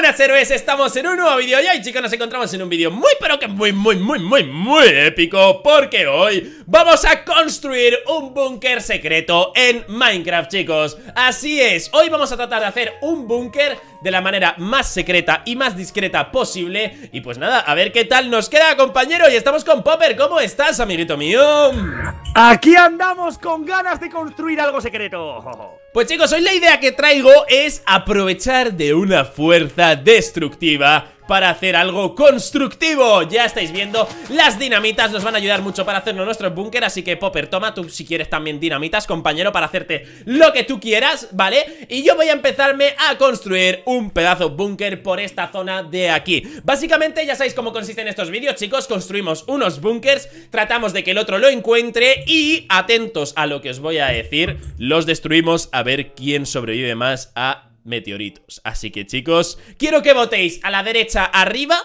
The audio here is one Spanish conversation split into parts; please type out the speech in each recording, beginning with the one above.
buenas héroes, estamos en un nuevo vídeo y hoy chicos nos encontramos en un vídeo muy pero que muy muy muy muy muy épico Porque hoy vamos a construir un búnker secreto en Minecraft chicos Así es, hoy vamos a tratar de hacer un búnker de la manera más secreta y más discreta posible Y pues nada, a ver qué tal nos queda compañero y estamos con Popper, ¿cómo estás amiguito mío? Aquí andamos con ganas de construir algo secreto pues chicos, hoy la idea que traigo es aprovechar de una fuerza destructiva para hacer algo constructivo Ya estáis viendo, las dinamitas nos van a ayudar mucho para hacernos nuestro búnker Así que Popper, toma tú si quieres también dinamitas, compañero, para hacerte lo que tú quieras, ¿vale? Y yo voy a empezarme a construir un pedazo búnker por esta zona de aquí Básicamente ya sabéis cómo consisten estos vídeos, chicos Construimos unos búnkers, tratamos de que el otro lo encuentre Y atentos a lo que os voy a decir, los destruimos a ver quién sobrevive más a meteoritos. Así que chicos, quiero que votéis a la derecha arriba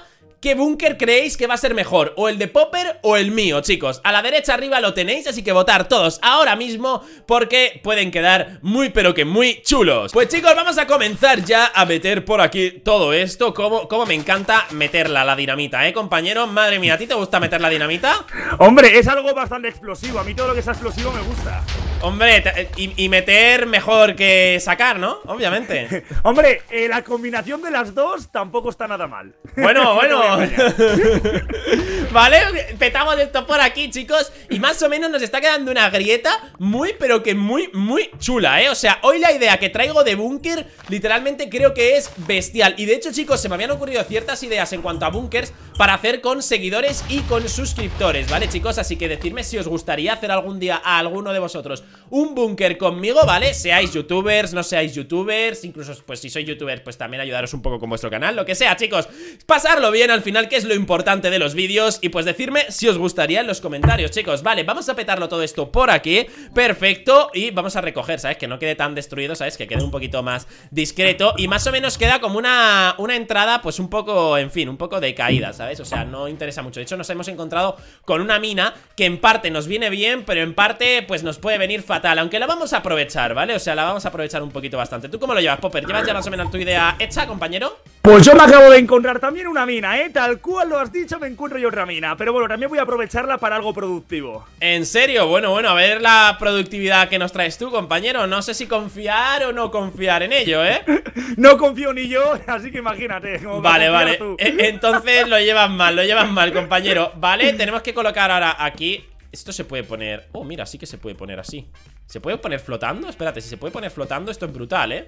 ¿Qué búnker creéis que va a ser mejor? ¿O el de Popper o el mío, chicos? A la derecha arriba lo tenéis, así que votar todos ahora mismo Porque pueden quedar muy pero que muy chulos Pues chicos, vamos a comenzar ya a meter por aquí todo esto Como, me encanta meterla, la dinamita, ¿eh, compañero? Madre mía, ¿a ti te gusta meter la dinamita? Hombre, es algo bastante explosivo, a mí todo lo que sea explosivo me gusta Hombre, y, meter mejor que sacar, ¿no? Obviamente. Hombre, eh, la combinación de las dos tampoco está nada mal. Bueno, bueno, ¿Vale? Petamos esto por aquí, chicos. Y más o menos nos está quedando una grieta muy, pero que muy, muy chula, ¿eh? O sea, hoy la idea que traigo de búnker, literalmente creo que es bestial. Y de hecho, chicos, se me habían ocurrido ciertas ideas en cuanto a bunkers para hacer con seguidores y con suscriptores, ¿vale, chicos? Así que decirme si os gustaría hacer algún día a alguno de vosotros un búnker conmigo, ¿vale? Seáis youtubers, no seáis youtubers, incluso, pues si sois youtubers, pues también ayudaros un poco con vuestro canal, lo que sea, chicos. Pasarlo bien al final que es lo importante de los vídeos Y pues decirme si os gustaría en los comentarios, chicos Vale, vamos a petarlo todo esto por aquí Perfecto, y vamos a recoger, ¿sabes? Que no quede tan destruido, ¿sabes? Que quede un poquito más discreto Y más o menos queda como una, una entrada, pues un poco, en fin, un poco de caída, ¿sabes? O sea, no interesa mucho De hecho, nos hemos encontrado con una mina que en parte nos viene bien Pero en parte, pues nos puede venir fatal Aunque la vamos a aprovechar, ¿vale? O sea, la vamos a aprovechar un poquito bastante ¿Tú cómo lo llevas, Popper? ¿Llevas ya más o menos tu idea hecha, compañero? Pues yo me acabo de encontrar también una mina, ¿eh? tal cual lo has dicho, me encuentro yo otra mina Pero bueno, también voy a aprovecharla para algo productivo. ¿En serio? Bueno, bueno, a ver la productividad que nos traes tú, compañero. No sé si confiar o no confiar en ello, ¿eh? no confío ni yo, así que imagínate. vale, vale. E-, entonces lo llevas mal, lo llevas mal, compañero. Vale, tenemos que colocar ahora aquí esto se puede poner... Oh, mira, sí que se puede poner así ¿Se puede poner flotando? Espérate, si se puede poner flotando Esto es brutal, ¿eh?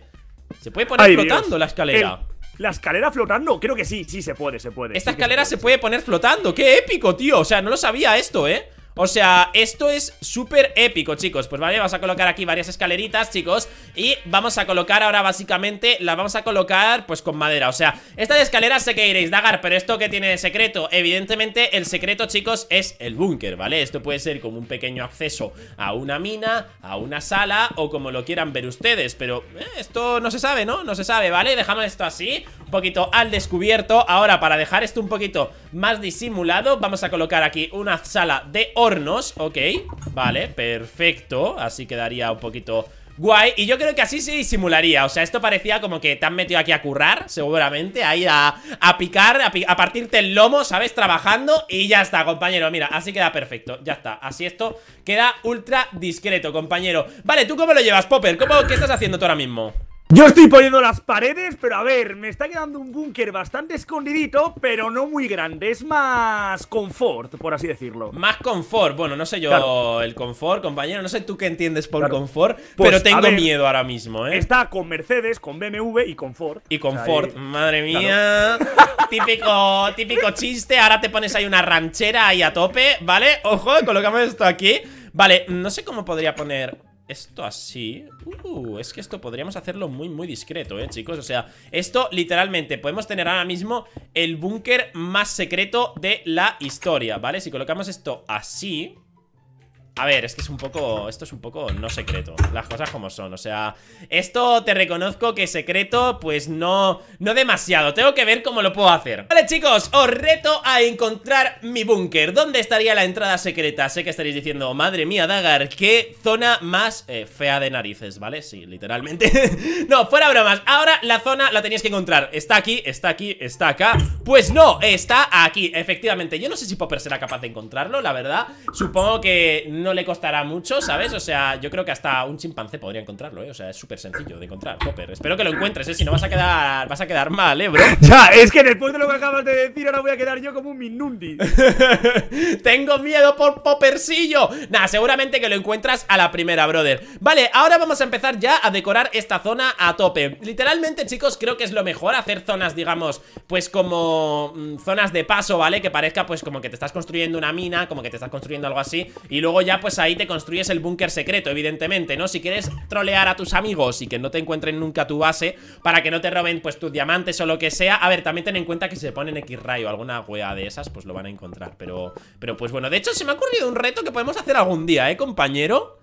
Se puede poner flotando la escalera la escalera flotando, creo que sí, sí se puede, se puede. Esta escalera se puede poner flotando, qué épico, tío. O sea, no lo sabía esto, ¿eh? O sea, esto es súper épico, chicos Pues vale, vamos a colocar aquí varias escaleritas, chicos Y vamos a colocar ahora básicamente La vamos a colocar, pues con madera O sea, estas escaleras sé que iréis, Dagar Pero esto que tiene de secreto, evidentemente El secreto, chicos, es el búnker, ¿vale? Esto puede ser como un pequeño acceso A una mina, a una sala O como lo quieran ver ustedes, pero eh, Esto no se sabe, ¿no? No se sabe, ¿vale? Dejamos esto así, un poquito al descubierto Ahora, para dejar esto un poquito más disimulado Vamos a colocar aquí una sala de hornos, ok Vale, perfecto Así quedaría un poquito guay Y yo creo que así se disimularía O sea, esto parecía como que te han metido aquí a currar Seguramente, ahí a, a picar a, a, partirte el lomo, ¿sabes? Trabajando y ya está, compañero, mira, así queda perfecto Ya está, así esto queda ultra discreto, compañero Vale, ¿tú cómo lo llevas, Popper? ¿Cómo, ¿Qué estás haciendo tú ahora mismo? Yo estoy poniendo las paredes, pero a ver, me está quedando un búnker bastante escondidito, pero no muy grande. Es más confort, por así decirlo. Más confort, bueno, no sé yo el confort, compañero, no sé tú qué entiendes por confort, pues, pero tengo miedo ahora mismo, ¿eh? Está con Mercedes, con BMW y confort. Y confort, eh, madre mía. Típico, típico chiste, ahora te pones ahí una ranchera ahí a tope, ¿vale? Ojo, colocamos esto aquí. Vale, no sé cómo podría poner esto así Uh, es que esto podríamos hacerlo muy, muy discreto, eh, chicos O sea, esto literalmente podemos tener ahora mismo el búnker más secreto de la historia, ¿vale? Si colocamos esto así a ver, es que es un poco, esto es un poco no secreto Las cosas como son, o sea Esto te reconozco que secreto Pues no, no demasiado Tengo que ver cómo lo puedo hacer Vale chicos, os reto a encontrar mi búnker ¿Dónde estaría la entrada secreta? Sé que estaréis diciendo, madre mía Dagar Qué zona más eh, fea de narices, ¿vale? Sí, literalmente No, fuera bromas, ahora la zona la tenéis que encontrar Está aquí, está aquí, está acá Pues no, está aquí, efectivamente Yo no sé si Popper será capaz de encontrarlo, la verdad Supongo que no le costará mucho, ¿sabes? O sea, yo creo que hasta un chimpancé podría encontrarlo, ¿eh? O sea, es súper sencillo de encontrar, Popper, Espero que lo encuentres, ¿eh? Si no vas a quedar, vas a quedar mal, ¿eh, bro? Ya, es que después de lo que acabas de decir, ahora voy a quedar yo como un minundi. Tengo miedo por Poppersillo nada seguramente que lo encuentras a la primera, brother. Vale, ahora vamos a empezar ya a decorar esta zona a tope. Literalmente, chicos, creo que es lo mejor hacer zonas, digamos, pues como mm, zonas de paso, ¿vale? Que parezca pues como que te estás construyendo una mina, como que te estás construyendo algo así. Y luego ya pues ahí te construyes el búnker secreto, evidentemente, ¿no? Si quieres trolear a tus amigos y que no te encuentren nunca tu base para que no te roben pues tus diamantes o lo que sea. A ver, también ten en cuenta que si se ponen X-Ray o alguna wea de esas, pues lo van a encontrar. Pero, pero pues bueno, de hecho se me ha ocurrido un reto que podemos hacer algún día, ¿eh, compañero?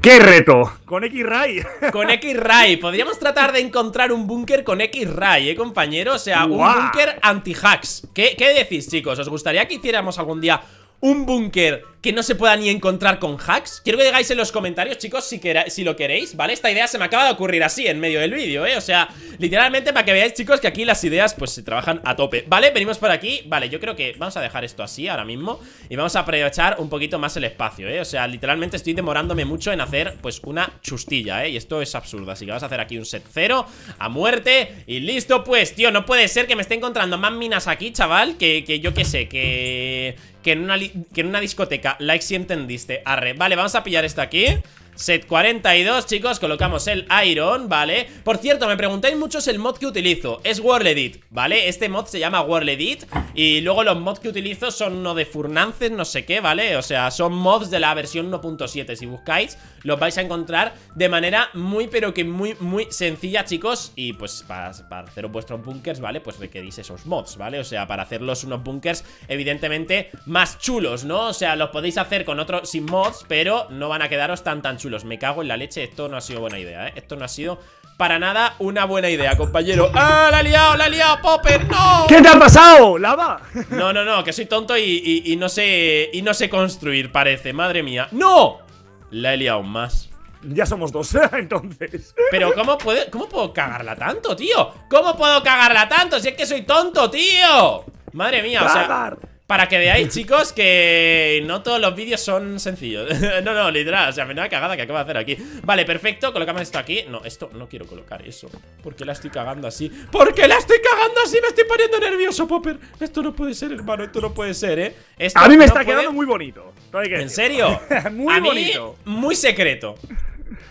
¿Qué reto? Con X-Ray. Con X-Ray. Podríamos tratar de encontrar un búnker con X-Ray, ¿eh, compañero? O sea, un búnker anti-hacks. ¿Qué, ¿Qué decís, chicos? ¿Os gustaría que hiciéramos algún día un búnker que no se pueda ni encontrar con hacks? Quiero que digáis en los comentarios, chicos, si, si lo queréis, ¿vale? Esta idea se me acaba de ocurrir así en medio del vídeo, ¿eh? O sea, literalmente para que veáis, chicos, que aquí las ideas pues se trabajan a tope ¿Vale? Venimos por aquí, vale, yo creo que vamos a dejar esto así ahora mismo Y vamos a aprovechar un poquito más el espacio, ¿eh? O sea, literalmente estoy demorándome mucho en hacer pues una chustilla, ¿eh? Y esto es absurdo, así que vamos a hacer aquí un set cero a muerte Y listo, pues, tío, no puede ser que me esté encontrando más minas aquí, chaval, que, que yo qué sé, que que en una, discoteca like si entendiste. Arre, vale, vamos a pillar esto aquí Set 42, chicos, colocamos el Iron, ¿vale? Por cierto, me preguntáis muchos el mod que utilizo Es World Edit, ¿vale? Este mod se llama World Edit Y luego los mods que utilizo son uno de Furnances, no sé qué, ¿vale? O sea, son mods de la versión 1.7 Si buscáis, los vais a encontrar de manera muy, pero que muy, muy sencilla, chicos Y pues para, hacer vuestros bunkers, ¿vale? Pues requerís esos mods, ¿vale? O sea, para hacerlos unos bunkers, evidentemente, más chulos, ¿no? O sea, los podéis hacer con otros sin mods, pero no van a quedaros tan, tan chulos me cago en la leche, esto no ha sido buena idea, ¿eh? Esto no ha sido para nada una buena idea, compañero ¡Ah, la he liado, la he liado, Popper! ¡No! ¿Qué te ha pasado, lava? No, no, no, que soy tonto y, no sé Y no sé construir, parece, madre mía ¡No! La he liado más ya somos dos, entonces. Pero ¿cómo, puede, ¿cómo puedo cagarla tanto, tío? ¿Cómo puedo cagarla tanto? Si es que soy tonto, tío. Madre mía, o sea... Para que veáis, chicos, que no todos los vídeos son sencillos No, no, literal, o sea, menuda cagada que acabo de hacer aquí Vale, perfecto, colocamos esto aquí No, esto, no quiero colocar eso ¿Por qué la estoy cagando así? ¿Por qué la estoy cagando así? Me estoy poniendo nervioso, Popper Esto no puede ser, hermano, esto no puede ser, ¿eh? A mí me está quedando muy bonito ¿En serio? muy bonito muy secreto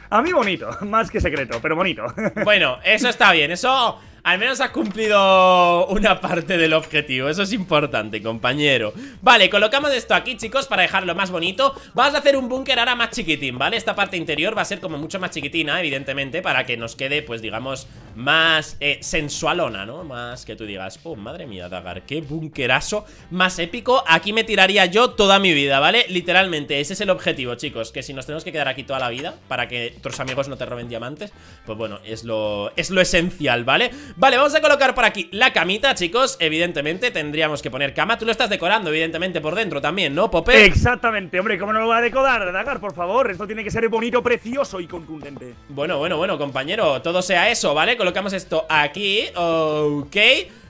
A mí bonito, más que secreto, pero bonito Bueno, eso está bien, eso... Al menos has cumplido una parte del objetivo Eso es importante, compañero Vale, colocamos esto aquí, chicos, para dejarlo más bonito Vamos a hacer un búnker ahora más chiquitín, ¿vale? Esta parte interior va a ser como mucho más chiquitina, evidentemente Para que nos quede, pues digamos, más eh, sensualona, ¿no? Más que tú digas Oh, madre mía, Dagar, qué búnkerazo más épico Aquí me tiraría yo toda mi vida, ¿vale? Literalmente, ese es el objetivo, chicos Que si nos tenemos que quedar aquí toda la vida Para que otros amigos no te roben diamantes Pues bueno, es lo, es lo esencial, ¿vale? Vale, vamos a colocar por aquí la camita, chicos Evidentemente tendríamos que poner cama Tú lo estás decorando, evidentemente, por dentro también, ¿no, Pope? Exactamente, hombre, ¿cómo no lo va a decorar? Dagar, por favor, esto tiene que ser bonito, precioso y contundente Bueno, bueno, bueno, compañero Todo sea eso, ¿vale? Colocamos esto aquí Ok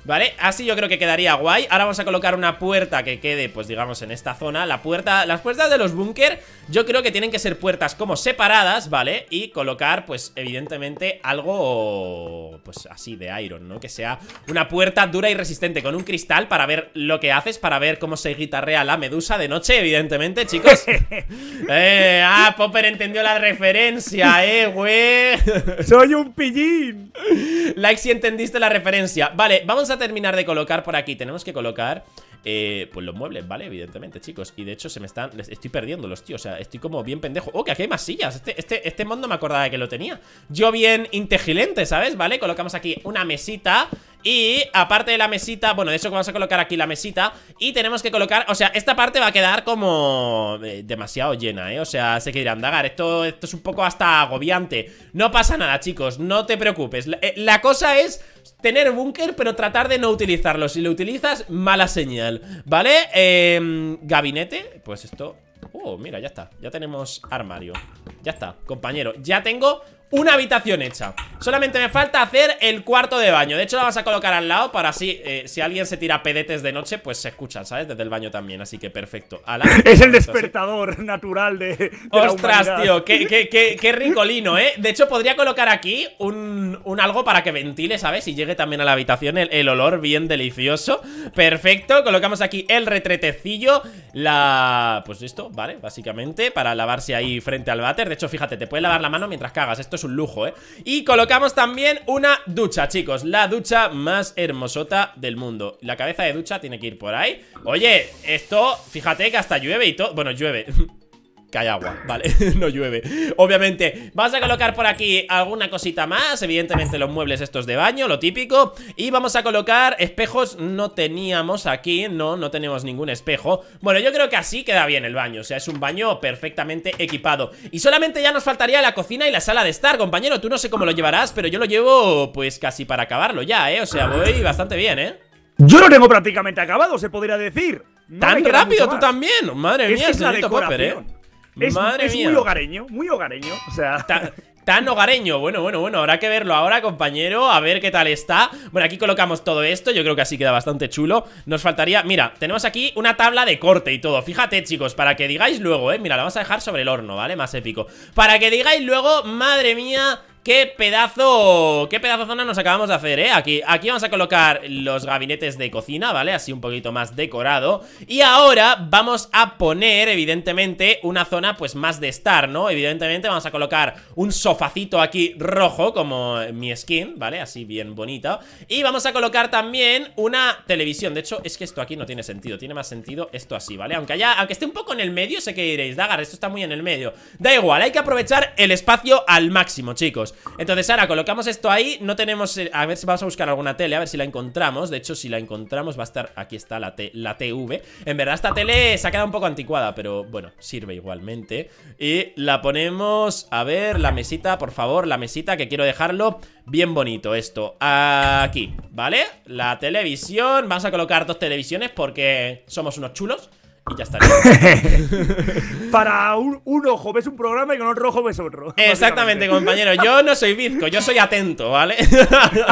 ¿Vale? Así yo creo que quedaría guay Ahora vamos a colocar una puerta que quede, pues digamos, en esta zona La puerta, las puertas de los búnker Yo creo que tienen que ser puertas como separadas, ¿vale? Y colocar, pues, evidentemente Algo, pues, así de iron, ¿no? Que sea una puerta dura y resistente Con un cristal para ver lo que haces Para ver cómo se guitarrea la medusa de noche Evidentemente, chicos eh, Ah, Popper entendió la referencia, eh, güey Soy un pillín Like si entendiste la referencia Vale, vamos a terminar de colocar por aquí Tenemos que colocar, eh, pues los muebles, ¿vale? Evidentemente, chicos Y de hecho se me están, estoy perdiendo Los tíos, O sea, estoy como bien pendejo ¡Oh, que aquí hay más sillas! Este, este, este mundo me acordaba de que lo tenía Yo bien integilente, ¿sabes? ¿Vale? Colocamos aquí una mesita y aparte de la mesita, bueno, de eso vamos a colocar aquí la mesita Y tenemos que colocar, o sea, esta parte va a quedar como eh, demasiado llena, ¿eh? O sea, se que dirán, Dagar, esto, esto es un poco hasta agobiante No pasa nada, chicos, no te preocupes La, eh, cosa es tener búnker, pero tratar de no utilizarlo Si lo utilizas, mala señal, ¿vale? Em, gabinete, pues esto... Oh, mira, ya está, ya tenemos armario Ya está, compañero, ya tengo una habitación hecha Solamente me falta hacer el cuarto de baño De hecho la vas a colocar al lado para así eh, Si alguien se tira pedetes de noche pues se escucha ¿sabes? Desde el baño también, así que perfecto Es el despertador natural de, Ostras, tío, qué, qué, qué, ricolino, ¿eh? De hecho podría colocar aquí un, algo para que ventile, ¿sabes? Y llegue también a la habitación el, el olor bien delicioso Perfecto, colocamos aquí el retretecillo La... pues esto, ¿vale? Básicamente para lavarse ahí frente al váter De hecho, fíjate, te puedes lavar la mano mientras cagas Esto es un lujo, ¿eh? Y colocamos también una ducha, chicos La ducha más hermosota del mundo La cabeza de ducha tiene que ir por ahí Oye, esto, fíjate que hasta llueve y todo Bueno, llueve hay agua, vale, no llueve Obviamente, vamos a colocar por aquí alguna cosita más Evidentemente los muebles estos de baño, lo típico Y vamos a colocar espejos No teníamos aquí, no, no tenemos ningún espejo Bueno, yo creo que así queda bien el baño O sea, es un baño perfectamente equipado Y solamente ya nos faltaría la cocina y la sala de estar Compañero, tú no sé cómo lo llevarás Pero yo lo llevo, pues, casi para acabarlo ya, eh O sea, voy bastante bien, eh yo lo tengo prácticamente acabado, se podría decir. ¿Tan rápido tú también? Madre mía, es, la ¿eh? Es, Madre muy hogareño, muy hogareño. O sea. Tan, tan hogareño, bueno, bueno, bueno, habrá que verlo ahora, compañero, a ver qué tal está Bueno, aquí colocamos todo esto, yo creo que así queda bastante chulo Nos faltaría, mira, tenemos aquí una tabla de corte y todo Fíjate, chicos, para que digáis luego, eh, mira, la vamos a dejar sobre el horno, ¿vale? Más épico Para que digáis luego, madre mía, Qué pedazo, qué pedazo zona nos acabamos de hacer, eh aquí, aquí vamos a colocar los gabinetes de cocina, ¿vale? Así un poquito más decorado Y ahora vamos a poner, evidentemente, una zona pues más de estar, ¿no? Evidentemente vamos a colocar un sofacito aquí rojo Como mi skin, ¿vale? Así bien bonita Y vamos a colocar también una televisión De hecho, es que esto aquí no tiene sentido Tiene más sentido esto así, ¿vale? Aunque haya, aunque esté un poco en el medio, sé que diréis Dagar, esto está muy en el medio Da igual, hay que aprovechar el espacio al máximo, chicos entonces ahora colocamos esto ahí No tenemos... Eh, a ver si vamos a buscar alguna tele A ver si la encontramos De hecho, si la encontramos va a estar... Aquí está la, la TV En verdad esta tele se ha quedado un poco anticuada Pero bueno, sirve igualmente Y la ponemos... A ver, la mesita, por favor La mesita que quiero dejarlo bien bonito esto Aquí, ¿vale? La televisión Vamos a colocar dos televisiones porque somos unos chulos y ya está Para un, ojo ves un programa y con otro ojo ves otro. Exactamente, compañero. Yo no soy bizco, yo soy atento, ¿vale?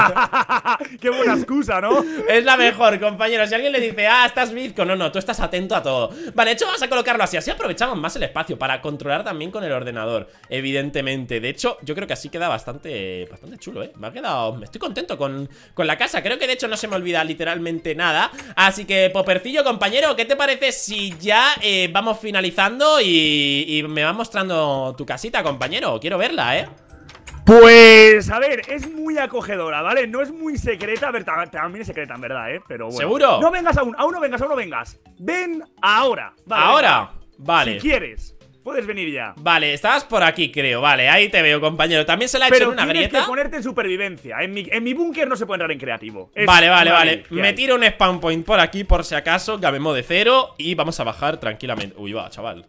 Qué buena excusa, ¿no? Es la mejor, compañero. Si alguien le dice, ah, estás bizco, no, no, tú estás atento a todo. Vale, de hecho, vamos a colocarlo así. Así aprovechamos más el espacio para controlar también con el ordenador, evidentemente. De hecho, yo creo que así queda bastante, bastante chulo, ¿eh? Me ha quedado. Estoy contento con, con la casa. Creo que de hecho no se me olvida literalmente nada. Así que, Popercillo, compañero, ¿qué te parece si y ya eh, vamos finalizando y, me va mostrando tu casita, compañero. Quiero verla, ¿eh? Pues, a ver, es muy acogedora, ¿vale? No es muy secreta, a ver, también es secreta, en verdad, ¿eh? Pero bueno. ¿Seguro? No vengas aún, aún no vengas, aún no vengas. Ven ahora. Vale, ¿Ahora? Vale. Si quieres. Puedes venir ya. Vale, estabas por aquí, creo. Vale, ahí te veo, compañero. También se la ha hecho en una tienes Que ponerte en supervivencia. En mi, búnker no se puede entrar en creativo. vale, vale, vale. Me tiro un spawn point por aquí, por si acaso. Gamemo de cero. Y vamos a bajar tranquilamente. Uy, va, chaval.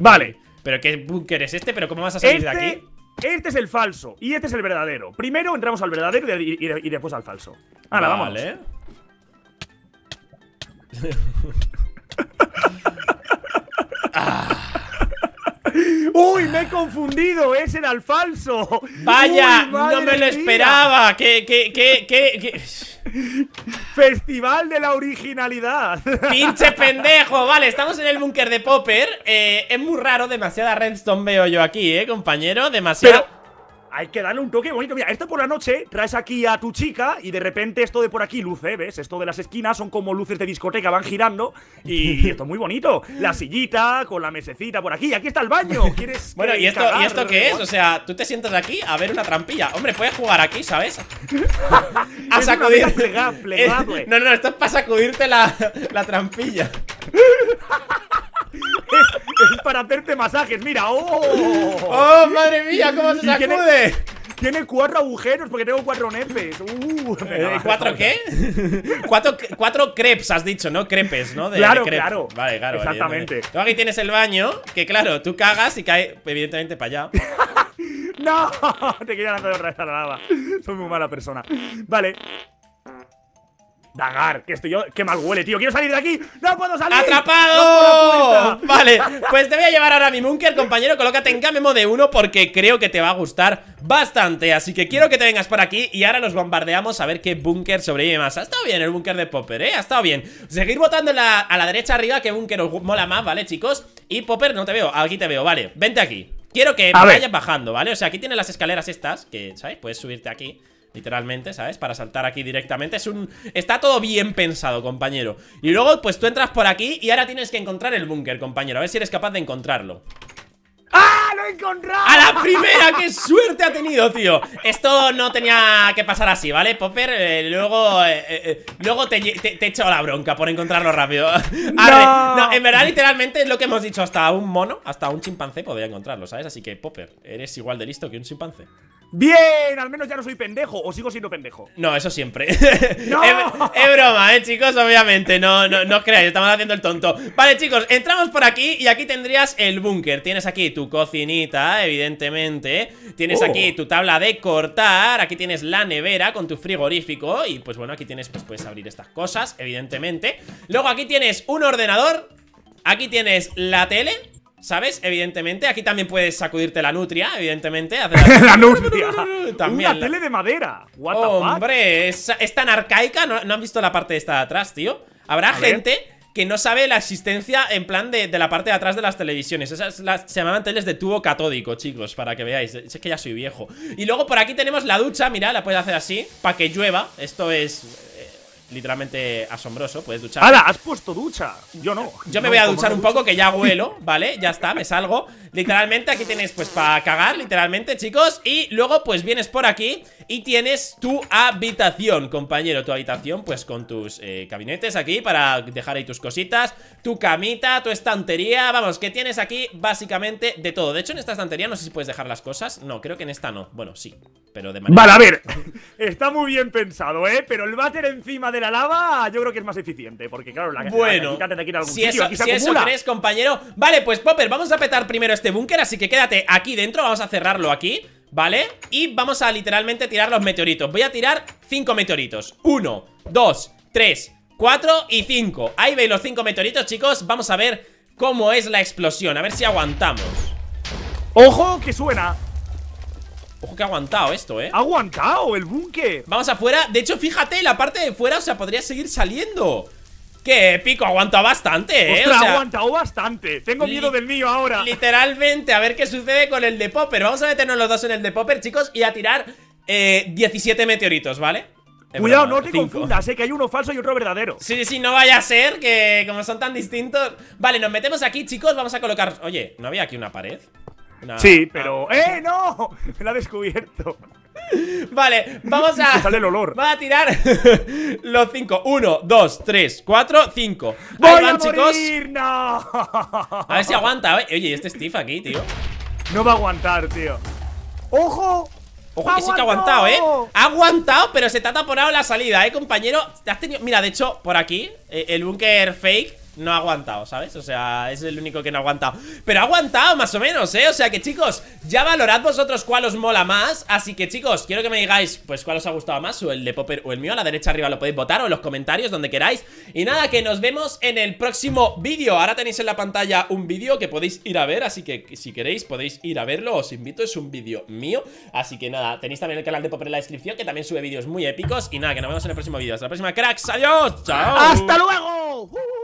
vale. ¿Pero qué búnker es este? ¿Pero cómo vas a salir de este aquí? Este es el falso y este es el verdadero. Primero entramos al verdadero y, después al falso. Ahora, vamos. Vale. ¡Uy, me he confundido! ¡Ese era el falso! ¡Vaya! ¡No me lo esperaba! ¿Qué, qué, qué, qué, Festival de la originalidad. ¡Pinche pendejo! Vale, estamos en el búnker de Popper. Eh, es muy raro, demasiada redstone veo yo aquí, ¿eh, compañero? Demasiado hay que darle un toque bonito. Mira, esto por la noche traes aquí a tu chica y de repente esto de por aquí luce, ¿ves? Esto de las esquinas son como luces de discoteca, van girando y esto es muy bonito. La sillita con la mesecita por aquí. Aquí está el baño. ¿Quieres bueno, ¿y esto, esto qué es? O sea, tú te sientas aquí a ver una trampilla. Hombre, puedes jugar aquí, ¿sabes? a sacudir. no, no, esto es para sacudirte la, la trampilla es para hacerte masajes, mira. ¡Oh! ¡Oh, madre mía! ¿Cómo se sacude? Tiene, cuatro agujeros porque tengo cuatro nepes. Uh, eh, ¿Cuatro qué? cuatro, cuatro crepes, has dicho, ¿no? Crepes, ¿no? De, claro, claro. Vale, claro. Exactamente. Tú aquí tienes el baño, que claro, tú cagas y cae evidentemente para allá. ¡No! Te quería lanzar otra vez a la lava. Soy muy mala persona. Vale, Dagar, que estoy yo. Qué mal huele, tío. Quiero salir de aquí. ¡No puedo salir! ¡Atrapado! vale, pues te voy a llevar ahora a mi búnker, compañero. Colócate en Gamemo de uno porque creo que te va a gustar bastante. Así que quiero que te vengas por aquí y ahora nos bombardeamos a ver qué búnker sobrevive más. Ha estado bien el búnker de Popper, ¿eh? Ha estado bien. Seguir votando a la derecha arriba Que búnker os mola más, ¿vale, chicos? Y Popper, no te veo. Aquí te veo, vale. Vente aquí. Quiero que vayas bajando, ¿vale? O sea, aquí tienes las escaleras estas Que, ¿sabes? Puedes subirte aquí Literalmente, ¿sabes? Para saltar aquí directamente Es un... Está todo bien pensado, compañero Y luego, pues tú entras por aquí Y ahora tienes que encontrar el búnker, compañero A ver si eres capaz de encontrarlo ¡Ah! lo ¡A la primera! ¡Qué suerte ha tenido, tío! Esto no tenía que pasar así, ¿vale, Popper? Eh, luego eh, eh, luego te, he echado la bronca por encontrarlo rápido. no. no, en verdad, literalmente es lo que hemos dicho. Hasta un mono, hasta un chimpancé podía encontrarlo, ¿sabes? Así que, Popper, eres igual de listo que un chimpancé. Bien, al menos ya no soy pendejo o sigo siendo pendejo. No, eso siempre. ¡No! es, broma, eh, chicos, obviamente. No, no, no os creáis, estamos haciendo el tonto. Vale, chicos, entramos por aquí y aquí tendrías el búnker. Tienes aquí tu cocina evidentemente Tienes oh. aquí tu tabla de cortar Aquí tienes la nevera con tu frigorífico Y pues bueno, aquí tienes, pues puedes abrir estas cosas, evidentemente Luego aquí tienes un ordenador Aquí tienes la tele ¿Sabes? Evidentemente, aquí también puedes sacudirte la nutria, evidentemente. la... nutria. También Una la... tele de madera. What the fuck? Es, es, tan arcaica, ¿No, han visto la parte de esta atrás, tío. Habrá gente que no sabe la existencia en plan de, la parte de atrás de las televisiones. Esas se llamaban teles de tubo catódico, chicos, para que veáis. Es que ya soy viejo. Y luego por aquí tenemos la ducha, mira, la puedes hacer así, para que llueva. Esto es literalmente asombroso. Puedes duchar. ¡Hala! ¡Has puesto ducha! Yo no. Yo me voy a duchar un poco, que ya huelo, ¿vale? Ya está, me salgo. Literalmente, aquí tienes pues, para cagar, literalmente, chicos. Y luego, pues, vienes por aquí y tienes tu habitación, compañero. Tu habitación, pues, con tus eh, gabinetes aquí para dejar ahí tus cositas. Tu camita, tu estantería. Vamos, que tienes aquí básicamente de todo. De hecho, en esta estantería no sé si puedes dejar las cosas. No, creo que en esta no. Bueno, sí, pero de manera... Vale, a ver. está muy bien pensado, ¿eh? Pero el váter encima de lava, yo creo que es más eficiente. Porque, claro, la, bueno, algún si Eso, si eso crees, compañero. Vale, pues Popper, vamos a petar primero este búnker. Así que quédate aquí dentro. Vamos a cerrarlo aquí. ¿Vale? Y vamos a literalmente tirar los meteoritos Voy a tirar 5 meteoritos 1, 2, 3, 4 y 5 Ahí veis los 5 meteoritos, chicos Vamos a ver cómo es la explosión A ver si aguantamos ¡Ojo que suena! Ojo que ha aguantado esto, ¿eh? ¡Ha aguantado el búnker! Vamos afuera. De hecho, fíjate, la parte de fuera, o sea, podría seguir saliendo. ¡Qué épico! aguantado bastante, ¿eh? Ostras, ha aguantado bastante. Tengo miedo del mío ahora. Literalmente, a ver qué sucede con el de Popper. Vamos a meternos los dos en el de Popper, chicos, y a tirar eh, 17 meteoritos, ¿vale? Cuidado, no te confundas, eh, que hay uno falso y otro verdadero. sí, sí, no vaya a ser que como son tan distintos... Vale, nos metemos aquí, chicos, vamos a colocar... Oye, ¿no había aquí una pared? Sí, pero. ¡Eh, no! Me la ha descubierto. Vale, vamos a. Sale el olor. Va a tirar los cinco Uno, dos, tres, cuatro, cinco ¡Voy a chicos. A ver si aguanta. Eh. Oye, este Steve aquí, tío. No va a aguantar, tío. ¡Ojo! Ojo, ojo que sí que ha aguantado, ¿eh? Ha aguantado, pero se te ha taponado la salida, ¿eh, compañero? Te has tenido... Mira, de hecho, por aquí, eh, el búnker fake no ha aguantado, ¿sabes? O sea, es el único que no ha aguantado Pero ha aguantado, más o menos, ¿eh? O sea que, chicos, ya valorad vosotros cuál os mola más Así que, chicos, quiero que me digáis Pues cuál os ha gustado más, o el de Popper o el mío A la derecha arriba lo podéis votar, o en los comentarios, donde queráis Y nada, que nos vemos en el próximo vídeo Ahora tenéis en la pantalla un vídeo que podéis ir a ver Así que, si queréis, podéis ir a verlo Os invito, es un vídeo mío Así que nada, tenéis también el canal de Popper en la descripción Que también sube vídeos muy épicos Y nada, que nos vemos en el próximo vídeo Hasta la próxima, cracks, adiós, chao ¡Hasta luego!